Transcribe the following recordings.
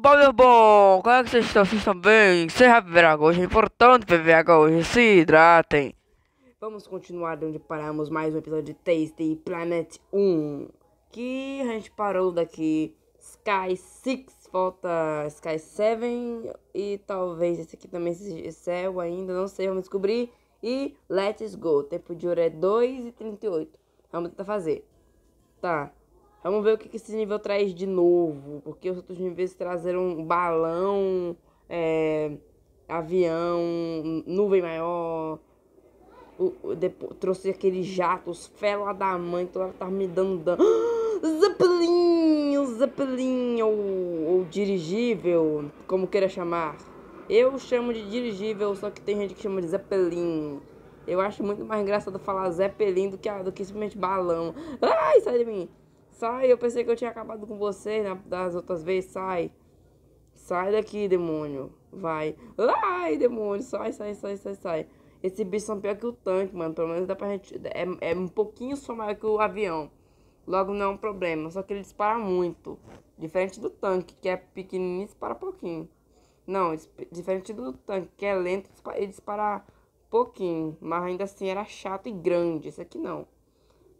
bom, meu bom? Como é que vocês estão? Vocês estão bem? Seja água hoje, é importante água hoje, se hidratem. Vamos continuar de onde paramos mais um episódio de Tasty Planet 1. Que a gente parou daqui Sky 6, falta Sky 7 e talvez esse aqui também seja céu ainda, não sei, vamos descobrir. E Let's Go, tempo de hora é 2 e 38. Vamos tentar fazer. Tá. Vamos ver o que esse nível traz de novo. Porque os outros níveis trazeram balão, é, avião, nuvem maior. O, o, depois, trouxe aquele jato, os fela da mãe, que ela tava me dando dano. Zeppelin, Zeppelin, ou, ou dirigível, como queira chamar. Eu chamo de dirigível, só que tem gente que chama de Zeppelin. Eu acho muito mais engraçado falar Zeppelin do que, do que simplesmente balão. Ai, sai de mim. Sai, eu pensei que eu tinha acabado com você né, das outras vezes. Sai. Sai daqui, demônio. Vai. Ai, demônio. Sai, sai, sai, sai, sai. esse bicho são pior que o tanque, mano. Pelo menos dá pra gente. É, é um pouquinho só maior que o avião. Logo não é um problema. Só que ele dispara muito. Diferente do tanque, que é pequenininho, dispara pouquinho. Não, diferente do tanque, que é lento, ele dispara pouquinho. Mas ainda assim era chato e grande. Esse aqui não.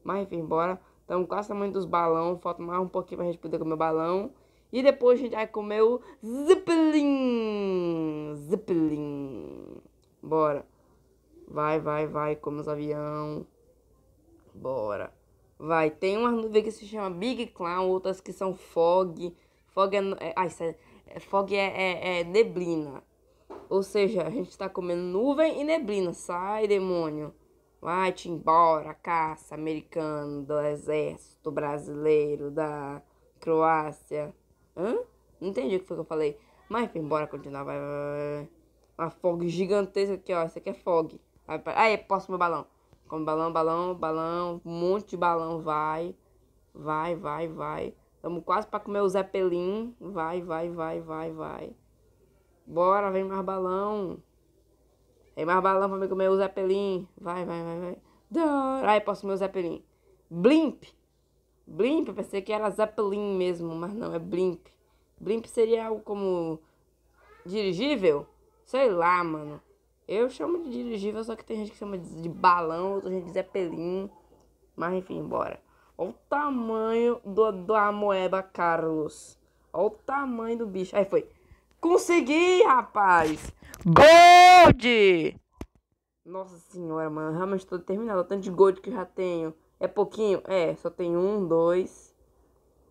Mas enfim, bora. Estamos então, quase tamanho dos balão. Falta mais um pouquinho pra gente poder comer o balão. E depois a gente vai comer o ziplin, ziplin. Bora. Vai, vai, vai. Come os avião. Bora. Vai. Tem umas nuvens que se chama Big Clown. Outras que são Fog. Fog é... é ai, sério. É, Fog é, é, é neblina. Ou seja, a gente tá comendo nuvem e neblina. Sai, demônio. Vai-te embora, caça americano do exército brasileiro da Croácia. Hã? Não entendi o que foi que eu falei. Mas foi embora, continuar. Vai, vai, vai, Uma fogue gigantesca aqui, ó. Isso aqui é fogue aí posso meu balão. Como balão, balão, balão. Um monte de balão. Vai. Vai, vai, vai. Estamos quase para comer o Zé Pelim. Vai, vai, vai, vai, vai. Bora, vem mais balão. Tem é mais balão pra comer o Zeppelin. Vai, vai, vai, vai. Ai, posso comer o Zeppelin. Blimp. Blimp, eu pensei que era Zeppelin mesmo, mas não, é Blimp. Blimp seria algo como dirigível? Sei lá, mano. Eu chamo de dirigível, só que tem gente que chama de balão, outra gente de Zeppelin. Mas enfim, bora. Olha o tamanho do, da amoeba Carlos. Olha o tamanho do bicho. Aí foi. Consegui, rapaz! Gold! Nossa senhora, mano. Realmente tô terminado. O tanto de gold que eu já tenho. É pouquinho? É, só tem um, dois,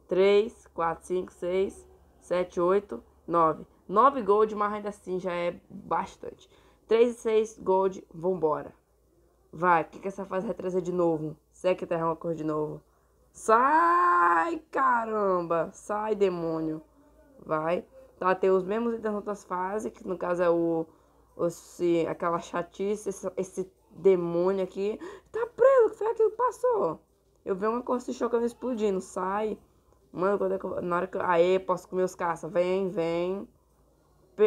três, quatro, cinco, seis, sete, oito, nove. Nove gold, mas ainda assim já é bastante. Três e seis gold, vambora. Vai, o que, que essa fase vai trazer de novo? Se é que terra uma cor de novo. Sai, caramba! Sai, demônio. Vai tá tem os mesmos itens outras fases, que no caso é o, o se, aquela chatice, esse, esse, demônio aqui. Tá preso, que foi aquilo que passou? Eu vejo uma coisa se chocando explodindo, sai. Mano, quando é que, na hora que eu, Aê, posso comer os caças, vem, vem.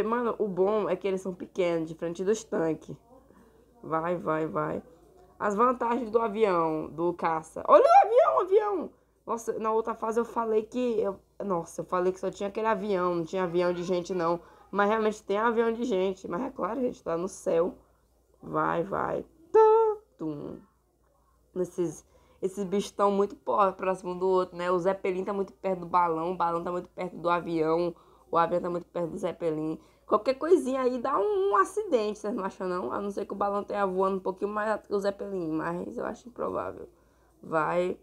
Mano, o bom é que eles são pequenos, diferente dos tanques. Vai, vai, vai. As vantagens do avião, do caça. Olha o avião, o avião! Nossa, na outra fase eu falei que eu nossa, eu falei que só tinha aquele avião, não tinha avião de gente, não. Mas realmente tem avião de gente. Mas é claro, a gente tá no céu. Vai, vai. Tá, tum. Esses, esses bichos estão muito próximo do outro, né? O Zeppelin tá muito perto do balão, o balão tá muito perto do avião, o avião tá muito perto do Zeppelin. Qualquer coisinha aí dá um, um acidente, vocês não acham, não? A não ser que o balão tenha voando um pouquinho mais que o Zeppelin, mas eu acho improvável. Vai.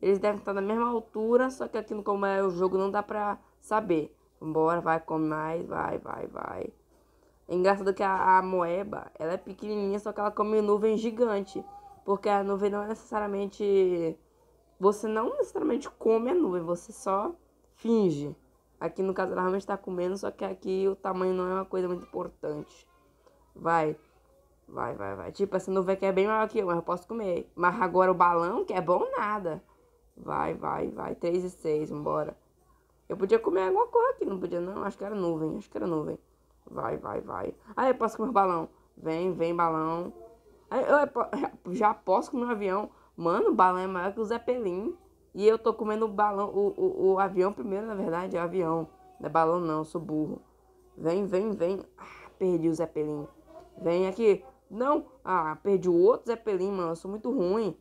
Eles devem estar na mesma altura, só que aqui no como é o jogo não dá pra saber. Vambora, vai, come mais, vai, vai, vai. É engraçado que a, a, moeba, ela é pequenininha, só que ela come nuvem gigante. Porque a nuvem não é necessariamente... Você não necessariamente come a nuvem, você só finge. Aqui no caso ela realmente está comendo, só que aqui o tamanho não é uma coisa muito importante. Vai, vai, vai, vai. Tipo, essa nuvem aqui é bem maior que eu, mas eu posso comer. Mas agora o balão, que é bom nada. Vai, vai, vai. 3 e 6, embora. Eu podia comer alguma coisa aqui, não podia não. Acho que era nuvem, acho que era nuvem. Vai, vai, vai. Ah, eu posso comer balão. Vem, vem, balão. Aí eu já posso comer o avião. Mano, o balão é maior que o Zeppelin. E eu tô comendo o balão, o, o, o avião primeiro, na verdade, é avião. Não é balão não, eu sou burro. Vem, vem, vem. Ah, perdi o Zeppelin. Vem aqui. Não, ah, perdi o outro Zeppelin, mano. Eu sou muito ruim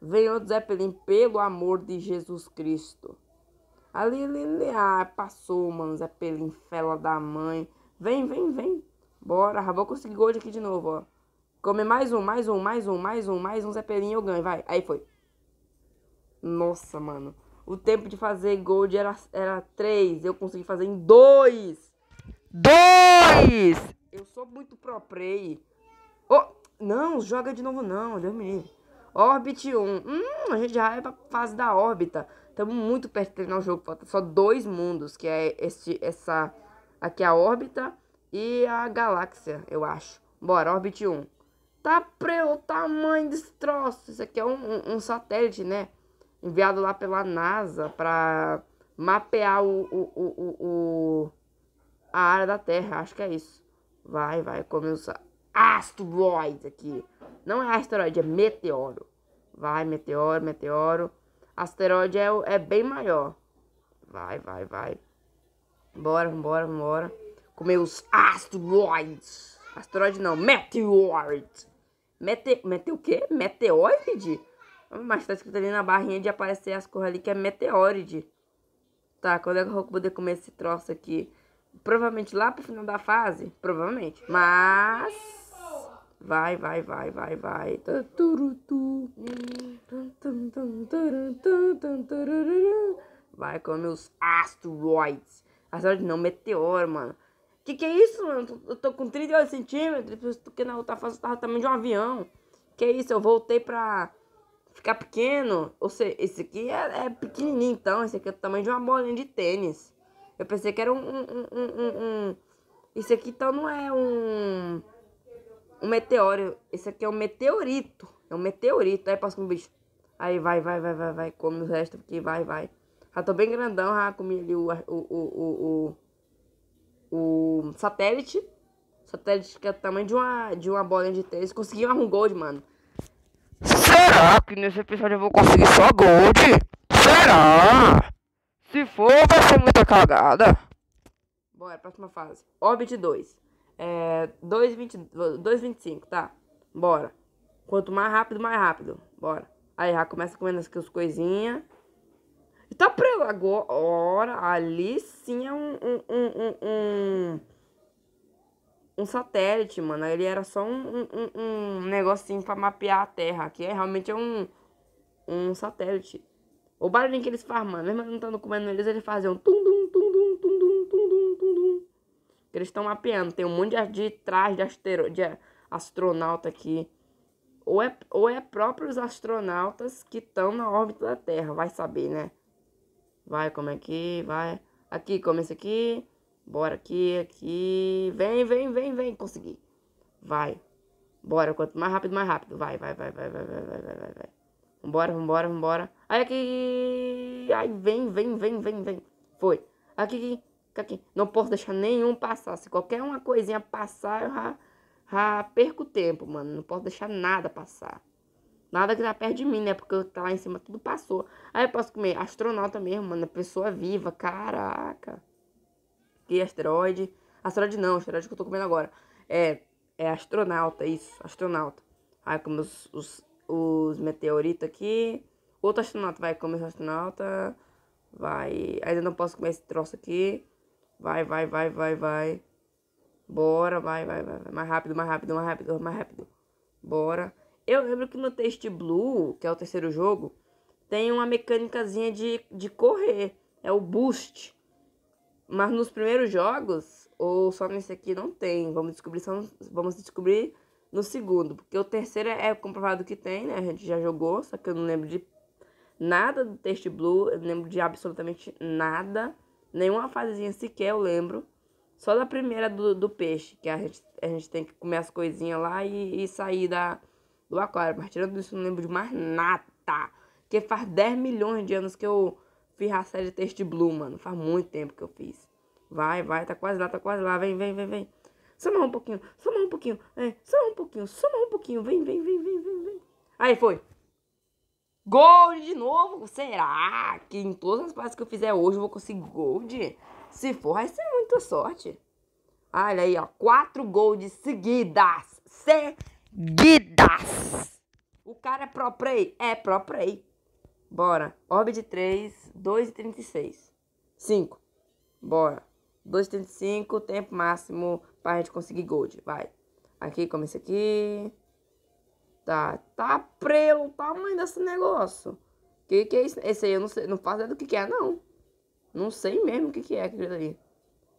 o Zeppelin pelo amor de Jesus Cristo. Ali, ali, ali, ah, passou, mano, Zeppelin, fela da mãe. Vem, vem, vem. Bora, vou conseguir Gold aqui de novo, ó. Come mais um, mais um, mais um, mais um, mais um Zeppelin eu ganho, vai. Aí foi. Nossa, mano. O tempo de fazer gold era, era três. Eu consegui fazer em dois. Dois. Eu sou muito pro play. Oh, não, joga de novo não, Deus me livre. Orbit 1. Hum, a gente já vai é pra fase da órbita. Estamos muito perto de terminar o jogo. Falta só dois mundos, que é este, essa... Aqui é a órbita e a galáxia, eu acho. Bora, Orbit 1. Tá pra o tamanho desse troço. Isso aqui é um, um, um satélite, né? Enviado lá pela NASA pra mapear o, o, o, o, a área da Terra. Acho que é isso. Vai, vai, começar. Asteroids aqui. Não é asteroide, é meteoro. Vai, meteoro, meteoro. Asteroide é, é bem maior. Vai, vai, vai. Bora, bora, bora. Comer os asteroides. Asteroide não, meteoroid. Mete, mete o quê? Meteoride. Mas tá escrito ali na barrinha de aparecer as coisas ali que é meteoroide. Tá, quando é que eu vou poder comer esse troço aqui? Provavelmente lá pro final da fase. Provavelmente. Mas. Vai, vai, vai, vai, vai. Vai com os asteroides. Asteroides não, meteoro, mano. Que que é isso, mano? Eu tô com 38 centímetros, porque na outra fase eu tava tamanho de um avião. Que é isso, eu voltei pra ficar pequeno. Ou seja, esse aqui é, é pequenininho, então. Esse aqui é o tamanho de uma bolinha de tênis. Eu pensei que era um... um, um, um, um. aqui, então, não é um um meteoro. Esse aqui é um meteorito. É um meteorito. Aí passa com bicho. Aí vai, vai, vai, vai, vai. Come o resto porque vai, vai. Já tô bem grandão, já comi ali o, o, o, o, satélite. Satélite que é o tamanho de uma, de uma bola de tênis. Consegui um gold, mano. Será que nesse episódio eu vou conseguir só gold? Será? Se for, vai ser muita cagada. Bora, próxima fase. Orbit 2. É, 2,25, tá? Bora. Quanto mais rápido, mais rápido. Bora. Aí já começa comendo as, as coisinhas. E tá preso agora. Ali sim é um, um, um, um, um, satélite, mano. Ele era só um, um, um negocinho pra mapear a Terra. Aqui é, realmente é um, um satélite. O barulhinho que eles farmam, mesmo não estando comendo eles, eles fazia um tum-tum. Eles estão mapeando. Tem um monte de, de trás de, astero, de astronauta aqui. Ou é, ou é próprios astronautas que estão na órbita da Terra. Vai saber, né? Vai, como é que vai. Aqui, começa aqui. Bora aqui, aqui. Vem, vem, vem, vem. Consegui. Vai. Bora, quanto mais rápido, mais rápido. Vai, vai, vai, vai, vai, vai, vai, vai, vai, vai. Vambora, vambora, vambora. Aí aqui. Ai, vem, vem, vem, vem, vem. Foi. Aqui aqui. Não posso deixar nenhum passar. Se qualquer uma coisinha passar, eu já, já perco tempo, mano. Não posso deixar nada passar. Nada que tá perto de mim, né? Porque tá lá em cima, tudo passou. Aí eu posso comer astronauta mesmo, mano. Pessoa viva, caraca. Que asteroide. Asteroide não, asteroide que eu tô comendo agora. É, é astronauta, isso, astronauta. Aí como os, os, os meteoritos aqui. Outro astronauta vai comer astronauta. Vai. Ainda não posso comer esse troço aqui. Vai, vai, vai, vai, vai. Bora, vai, vai, vai. Mais rápido, mais rápido, mais rápido, mais rápido. Bora. Eu lembro que no Taste Blue, que é o terceiro jogo, tem uma mecânicazinha de, de correr. É o boost. Mas nos primeiros jogos, ou só nesse aqui, não tem. Vamos descobrir, só, vamos descobrir no segundo. Porque o terceiro é, é comprovado que tem, né? A gente já jogou, só que eu não lembro de nada do Taste Blue. Eu não lembro de absolutamente nada. Nenhuma fasezinha sequer eu lembro. Só da primeira do, do peixe, que a gente, a gente tem que comer as coisinhas lá e, e sair da, do aquário. Mas tirando isso, não lembro de mais nada. Porque faz 10 milhões de anos que eu fiz a série Taste Blue, mano. Faz muito tempo que eu fiz. Vai, vai, tá quase lá, tá quase lá. Vem, vem, vem, vem. soma um pouquinho, soma um pouquinho, é, soma um pouquinho, soma um pouquinho. Vem, vem, vem, vem, vem, vem. Aí foi. Gold de novo? Será que em todas as partes que eu fizer hoje eu vou conseguir gold? Se for, vai ser muita sorte. Olha aí, ó. Quatro golds seguidas. Seguidas. O cara é pro play? É pro play. Bora. Orbit 3, 2,36. 5. Bora. 2,35, tempo máximo pra gente conseguir gold. Vai. Aqui, começa aqui. Tá, tá prelo o tamanho desse negócio. Que que é isso? Esse aí eu não sei, não faço ideia do que que é, não. Não sei mesmo o que que é aquilo ali.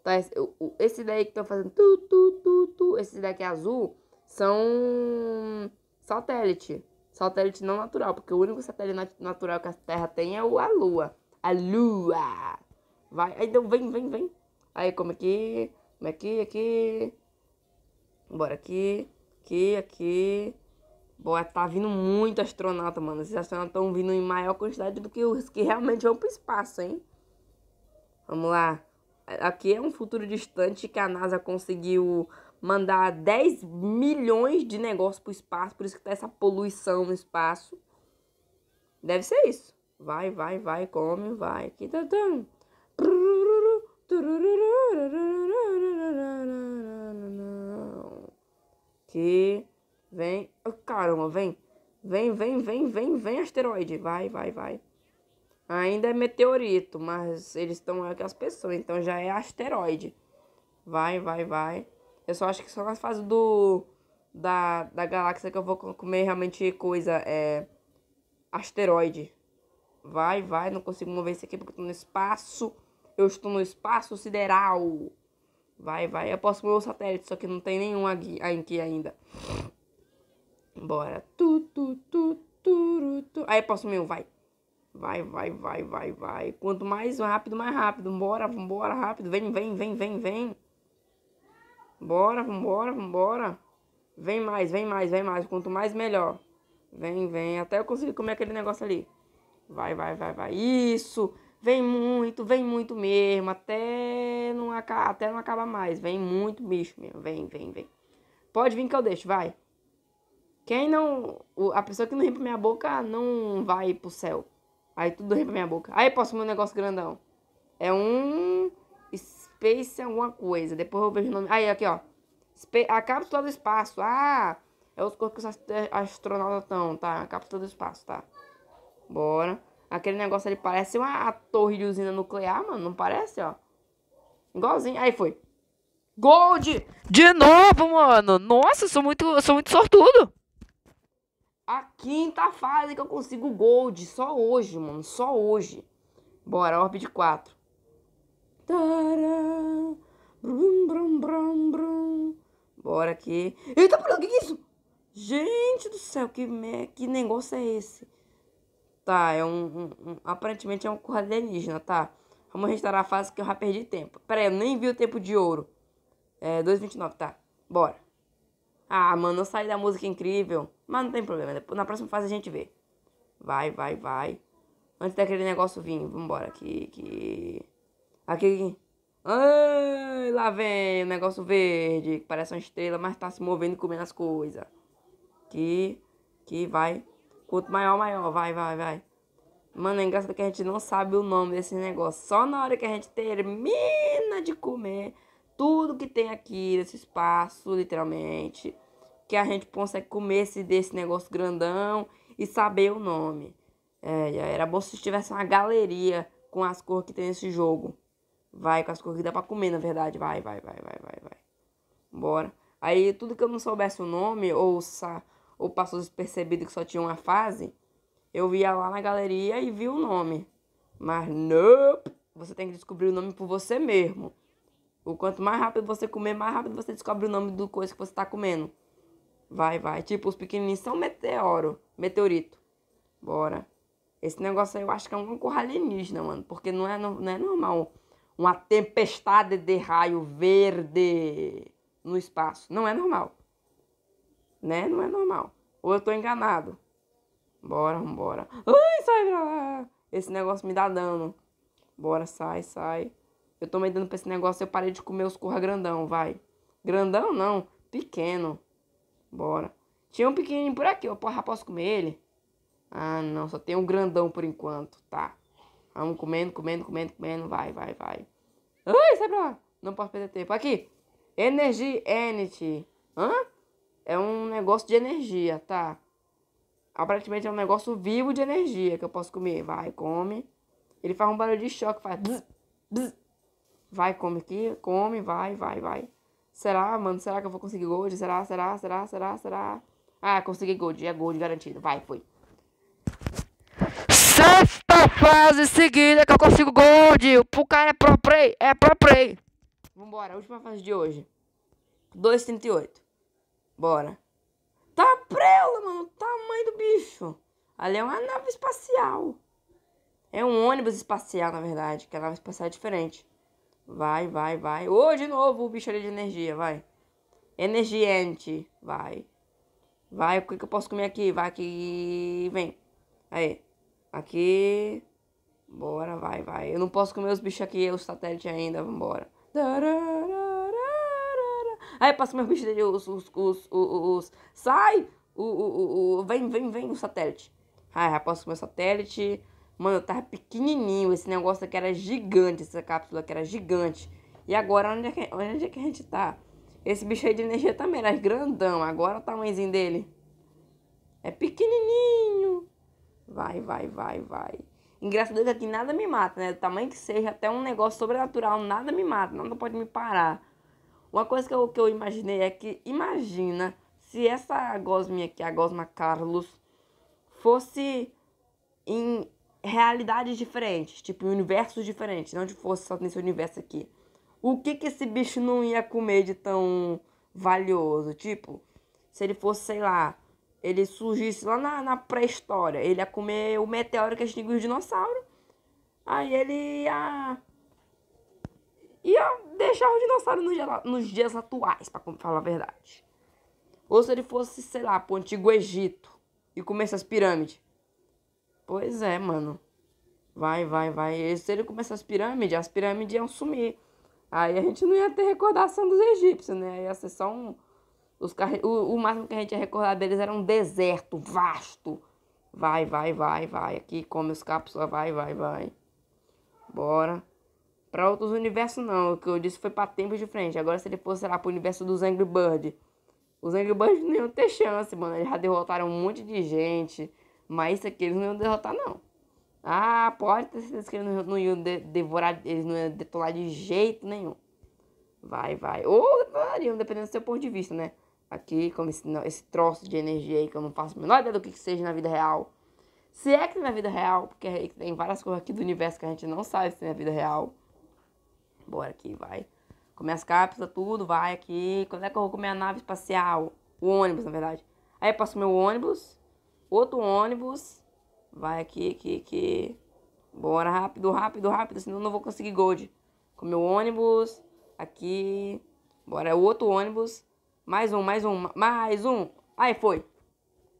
Tá, esse, o, esse daí que tá fazendo tu, tu, tu, tu, esse daqui é azul, são satélite. Satélite não natural, porque o único satélite natural que a Terra tem é o, a Lua. A Lua! Vai, então vem, vem, vem. Aí, como aqui, é como aqui, é aqui. Bora aqui, aqui, aqui. Boa, tá vindo muito astronauta, mano. Esses astronautas estão vindo em maior quantidade do que os que realmente vão pro espaço, hein? Vamos lá. Aqui é um futuro distante que a NASA conseguiu mandar 10 milhões de negócios pro espaço, por isso que tá essa poluição no espaço. Deve ser isso. Vai, vai, vai, come, vai. Aqui tá dando. Que Vem. caramba, vem. Vem, vem, vem, vem, vem, asteroide. Vai, vai, vai. Ainda é meteorito, mas eles estão aqui as pessoas, então já é asteroide. Vai, vai, vai. Eu só acho que só nas fases do. Da, da galáxia que eu vou comer realmente coisa. É. Asteroide. Vai, vai. Não consigo mover isso aqui porque eu tô no espaço. Eu estou no espaço sideral. Vai, vai. Eu posso mover o satélite, só que não tem nenhum aqui ainda. Bora. Tu, tu, tu, tu, tu. Aí posso meu, vai. Vai, vai, vai, vai, vai. Quanto mais rápido, mais rápido. Bora, vambora, rápido. Vem, vem, vem, vem, vem. Bora, vambora, vambora. Vem mais, vem mais, vem mais. Quanto mais, melhor. Vem, vem. Até eu conseguir comer aquele negócio ali. Vai, vai, vai, vai. Isso. Vem muito, vem muito mesmo. Até não, até não acaba mais. Vem muito bicho mesmo. Vem, vem, vem. Pode vir que eu deixo, vai. Quem não. A pessoa que não ri pra minha boca não vai pro céu. Aí tudo ri pra minha boca. Aí posso um negócio grandão. É um. Space alguma coisa. Depois eu vejo o nome. Aí, aqui, ó. A cápsula do espaço. Ah! É os corpos que os astronautas estão, tá? A cápsula do espaço, tá? Bora. Aquele negócio ali parece uma torre de usina nuclear, mano. Não parece, ó? Igualzinho. Aí foi. Gold! De novo, mano! Nossa, sou muito, eu sou muito sortudo! a quinta fase que eu consigo gold. Só hoje, mano. Só hoje. Bora, orb de 4. Bora aqui. Eita, porra, o que, é isso? Gente do céu, que, que negócio é esse? Tá, é um, um, um Aparentemente é um corredor alienígena, tá? Vamos restaurar a fase que eu já perdi tempo. Pera aí, eu nem vi o tempo de ouro. É, 2,29, tá? Bora. Ah, mano, eu saí da música incrível. Mas não tem problema, na próxima fase a gente vê. Vai, vai, vai. Antes daquele negócio vir, vambora. Aqui, aqui. Aqui. Ai, lá vem o negócio verde, que parece uma estrela, mas tá se movendo e comendo as coisas. Que, que vai. Quanto maior, maior. Vai, vai, vai. Mano, é engraçado que a gente não sabe o nome desse negócio. Só na hora que a gente termina de comer tudo que tem aqui nesse espaço, literalmente, que a gente consegue comer esse, desse negócio grandão e saber o nome. É, era bom se tivesse uma galeria com as cores que tem nesse jogo. Vai, com as cores que dá pra comer, na verdade. Vai, vai, vai, vai, vai, vai. Bora. Aí tudo que eu não soubesse o nome, ou, sa ou passou despercebido que só tinha uma fase, eu via lá na galeria e vi o nome. Mas, nope, você tem que descobrir o nome por você mesmo. O quanto mais rápido você comer, mais rápido você descobre o nome do coisa que você está comendo. Vai, vai. Tipo, os pequenininhos são meteoro, meteorito. Bora. Esse negócio aí eu acho que é um corra alienígena, mano. Porque não é, não é normal uma tempestade de raio verde no espaço. Não é normal. Né? Não é normal. Ou eu tô enganado. Bora, vambora. Ai, sai pra lá. Esse negócio me dá dano. Bora, sai, sai. Eu tô me dando pra esse negócio, eu parei de comer os curra grandão, vai. Grandão não, pequeno. Bora. Tinha um pequenininho por aqui, ó. porra, posso comer ele? Ah, não, só tem um grandão por enquanto, tá. Vamos comendo, comendo, comendo, comendo, vai, vai, vai. Ai, sai pra lá. Não posso perder tempo. Aqui, Energy Energy. Hã? É um negócio de energia, tá? Aparentemente é um negócio vivo de energia que eu posso comer. Vai, come. Ele faz um barulho de choque, faz... Bzz, bzz. Vai, come aqui, come, vai, vai, vai. Será, mano? Será que eu vou conseguir gold? Será, será, será, será, será? Ah, consegui gold, é gold garantido. Vai, foi. Sexta fase seguida que eu consigo gold. O cara é pro play, é pro play. Vambora, última fase de hoje. 2,38. Bora. Tá prela, mano. O tamanho do bicho. Ali é uma nave espacial. É um ônibus espacial, na verdade. Que a nave espacial é diferente. Vai, vai, vai. Ô, oh, de novo o bicho ali de energia, vai. Energiente, vai. Vai, o que, que eu posso comer aqui? Vai aqui, vem. Aí, aqui. Bora, vai, vai. Eu não posso comer os bichos aqui, os satélites ainda, vambora. Aí, passa meus bichos ali, os, os, os, os, Sai! O, o, o, vem, vem, vem o satélite. Ah, já posso comer o satélite. Mano, eu tava pequenininho. Esse negócio aqui era gigante. Essa cápsula aqui era gigante. E agora, onde é que, onde é que a gente tá? Esse bicho aí de energia também era grandão. Agora o tamanhozinho dele é pequenininho. Vai, vai, vai, vai. Engraçado que aqui nada me mata, né? Do tamanho que seja, até um negócio sobrenatural, nada me mata, nada pode me parar. Uma coisa que eu, que eu imaginei é que, imagina se essa gosminha aqui, a gosma Carlos, fosse em realidades diferentes, tipo universos diferentes, não de fosse só nesse universo aqui. O que que esse bicho não ia comer de tão valioso? Tipo, se ele fosse, sei lá, ele surgisse lá na, na pré-história, ele ia comer o meteoro que extinguiu os dinossauros. Aí ele ia. ia deixar os dinossauros nos dias, nos dias atuais, pra falar a verdade. Ou se ele fosse, sei lá, pro antigo Egito e comesse as pirâmides. Pois é, mano. Vai, vai, vai. se ele começar as pirâmides, as pirâmides iam sumir. Aí a gente não ia ter recordação dos egípcios, né? Ia ser só um. Os car o, o máximo que a gente ia recordar deles era um deserto vasto. Vai, vai, vai, vai. Aqui come os cápsulas, vai, vai, vai. Bora. Pra outros universos, não. O que eu disse foi pra tempos frente. Agora, se ele fosse, lá, pro universo dos Angry Birds. Os Angry Birds não iam ter chance, mano. Eles já derrotaram um monte de gente. Mas isso aqui eles não iam derrotar, não. Ah, pode ter certeza que eles não, iam de, devorar, eles não iam detonar de jeito nenhum. Vai, vai. Ou detonariam, dependendo do seu ponto de vista, né? Aqui, como esse, esse troço de energia aí que eu não faço a menor ideia do que, que seja na vida real. Se é que tem na vida real, porque é tem várias coisas aqui do universo que a gente não sabe se tem na vida real. Bora aqui, vai. Comer as cápsulas, tudo, vai aqui. Quando é que eu vou comer a nave espacial? O ônibus, na verdade. Aí eu passo meu ônibus outro ônibus. Vai aqui, aqui, aqui. Bora, rápido, rápido, rápido, senão não vou conseguir gold. Com meu ônibus, aqui. Bora, outro ônibus. Mais um, mais um, mais um. Aí, foi.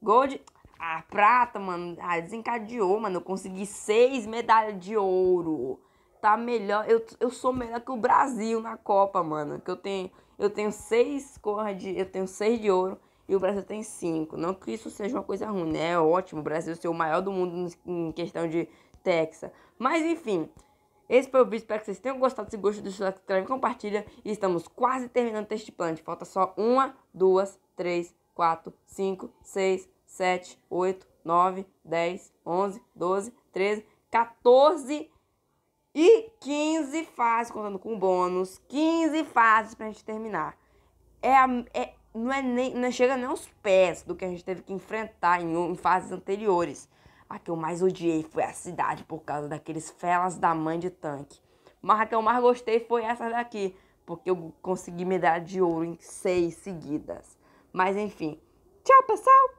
Gold. Ah, prata, mano. Ah, desencadeou, mano. Eu consegui seis medalhas de ouro. Tá melhor. Eu, eu sou melhor que o Brasil na Copa, mano. Que eu tenho, eu tenho seis corras de. Eu tenho seis de ouro e o Brasil tem cinco. Não que isso seja uma coisa ruim, né? É ótimo o Brasil ser o maior do mundo em questão de Texas. Mas enfim, esse foi o vídeo. Espero que vocês tenham gostado. Se gostou, deixa o like, inscreve, compartilha. E estamos quase terminando o de plant. Falta só uma, duas, três, quatro, cinco, seis, sete, oito, nove, dez, onze, doze, treze, quatorze. e 15 fases, contando com bônus, 15 fases pra gente terminar. É, a, é não, é nem, não chega nem aos pés do que a gente teve que enfrentar em, em fases anteriores. A que eu mais odiei foi a cidade por causa daqueles felas da mãe de tanque. Mas a que eu mais gostei foi essa daqui, porque eu consegui medalha de ouro em seis seguidas. Mas enfim, tchau pessoal!